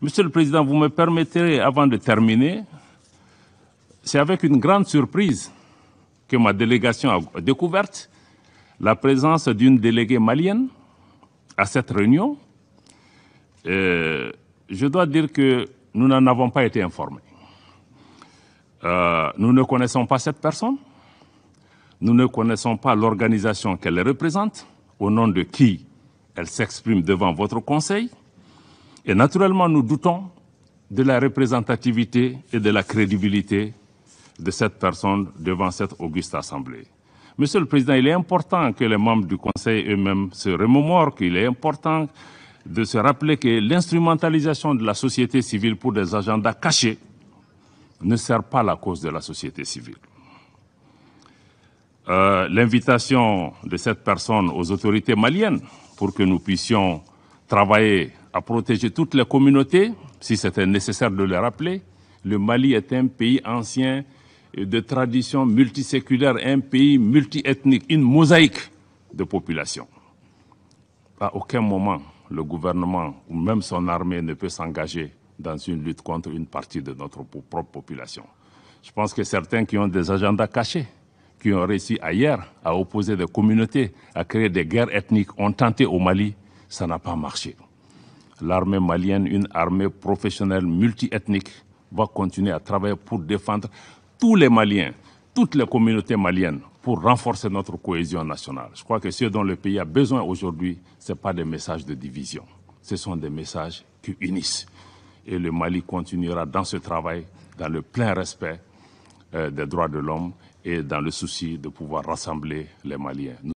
Monsieur le Président, vous me permettrez, avant de terminer, c'est avec une grande surprise que ma délégation a découverte la présence d'une déléguée malienne à cette réunion. Euh, je dois dire que nous n'en avons pas été informés. Euh, nous ne connaissons pas cette personne. Nous ne connaissons pas l'organisation qu'elle représente, au nom de qui elle s'exprime devant votre Conseil. Et naturellement, nous doutons de la représentativité et de la crédibilité de cette personne devant cette auguste assemblée. Monsieur le Président, il est important que les membres du Conseil eux-mêmes se remémorent qu'il est important de se rappeler que l'instrumentalisation de la société civile pour des agendas cachés ne sert pas la cause de la société civile. Euh, l'invitation de cette personne aux autorités maliennes pour que nous puissions travailler à protéger toutes les communautés, si c'était nécessaire de le rappeler. Le Mali est un pays ancien de tradition multiséculaire, un pays multiethnique, une mosaïque de population. À aucun moment, le gouvernement ou même son armée ne peut s'engager dans une lutte contre une partie de notre propre population. Je pense que certains qui ont des agendas cachés, qui ont réussi ailleurs à opposer des communautés, à créer des guerres ethniques, ont tenté au Mali, ça n'a pas marché l'armée malienne, une armée professionnelle multiethnique, va continuer à travailler pour défendre tous les Maliens, toutes les communautés maliennes, pour renforcer notre cohésion nationale. Je crois que ce dont le pays a besoin aujourd'hui, ce n'est pas des messages de division, ce sont des messages qui unissent. Et le Mali continuera dans ce travail, dans le plein respect euh, des droits de l'homme et dans le souci de pouvoir rassembler les Maliens.